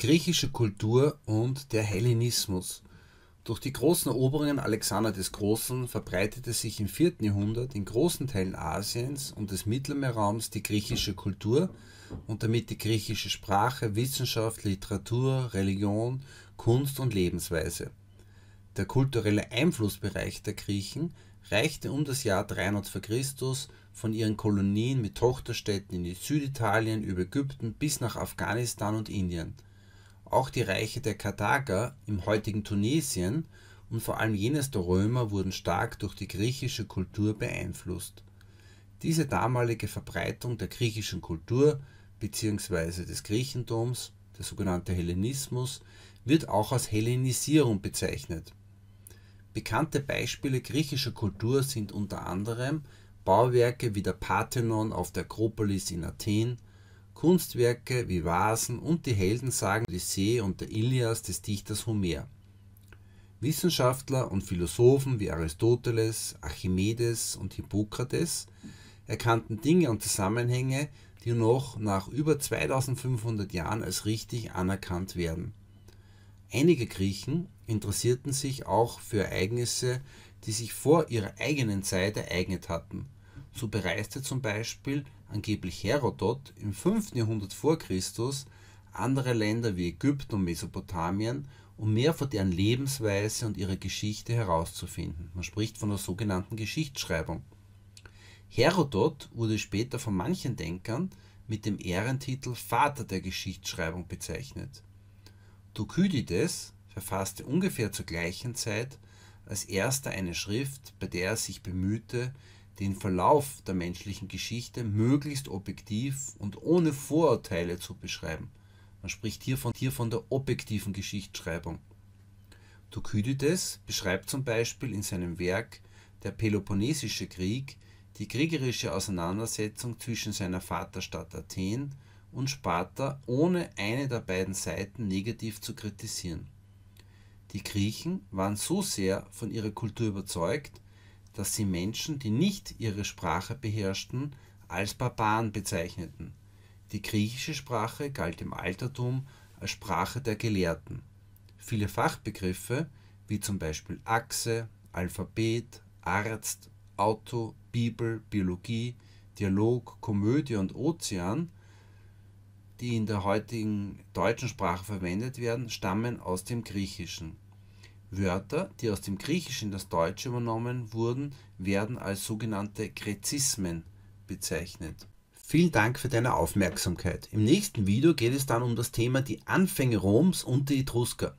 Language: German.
griechische Kultur und der Hellenismus. Durch die großen Eroberungen Alexander des Großen verbreitete sich im 4. Jahrhundert in großen Teilen Asiens und des Mittelmeerraums die griechische Kultur und damit die griechische Sprache, Wissenschaft, Literatur, Religion, Kunst und Lebensweise. Der kulturelle Einflussbereich der Griechen reichte um das Jahr 300 v. Chr. von ihren Kolonien mit Tochterstädten in Süditalien über Ägypten bis nach Afghanistan und Indien – auch die Reiche der Karthager im heutigen Tunesien und vor allem jenes der Römer wurden stark durch die griechische Kultur beeinflusst. Diese damalige Verbreitung der griechischen Kultur bzw. des Griechentums, der sogenannte Hellenismus, wird auch als Hellenisierung bezeichnet. Bekannte Beispiele griechischer Kultur sind unter anderem Bauwerke wie der Parthenon auf der Akropolis in Athen, Kunstwerke wie Vasen und die Heldensagen Odyssee und der Ilias des Dichters Homer. Wissenschaftler und Philosophen wie Aristoteles, Archimedes und Hippokrates erkannten Dinge und Zusammenhänge, die noch nach über 2500 Jahren als richtig anerkannt werden. Einige Griechen interessierten sich auch für Ereignisse, die sich vor ihrer eigenen Zeit ereignet hatten. So bereiste zum Beispiel angeblich Herodot, im 5. Jahrhundert vor Christus andere Länder wie Ägypten und Mesopotamien, um mehr von deren Lebensweise und ihrer Geschichte herauszufinden. Man spricht von der sogenannten Geschichtsschreibung. Herodot wurde später von manchen Denkern mit dem Ehrentitel Vater der Geschichtsschreibung bezeichnet. Thukydides verfasste ungefähr zur gleichen Zeit als erster eine Schrift, bei der er sich bemühte, den Verlauf der menschlichen Geschichte möglichst objektiv und ohne Vorurteile zu beschreiben. Man spricht hier von, hier von der objektiven Geschichtsschreibung. Thukydides beschreibt zum Beispiel in seinem Werk Der Peloponnesische Krieg die kriegerische Auseinandersetzung zwischen seiner Vaterstadt Athen und Sparta ohne eine der beiden Seiten negativ zu kritisieren. Die Griechen waren so sehr von ihrer Kultur überzeugt, dass sie Menschen, die nicht ihre Sprache beherrschten, als Barbaren bezeichneten. Die griechische Sprache galt im Altertum als Sprache der Gelehrten. Viele Fachbegriffe, wie zum Beispiel Achse, Alphabet, Arzt, Auto, Bibel, Biologie, Dialog, Komödie und Ozean, die in der heutigen deutschen Sprache verwendet werden, stammen aus dem Griechischen. Wörter, die aus dem Griechischen in das Deutsche übernommen wurden, werden als sogenannte Grezismen bezeichnet. Vielen Dank für deine Aufmerksamkeit. Im nächsten Video geht es dann um das Thema die Anfänge Roms und die Etrusker.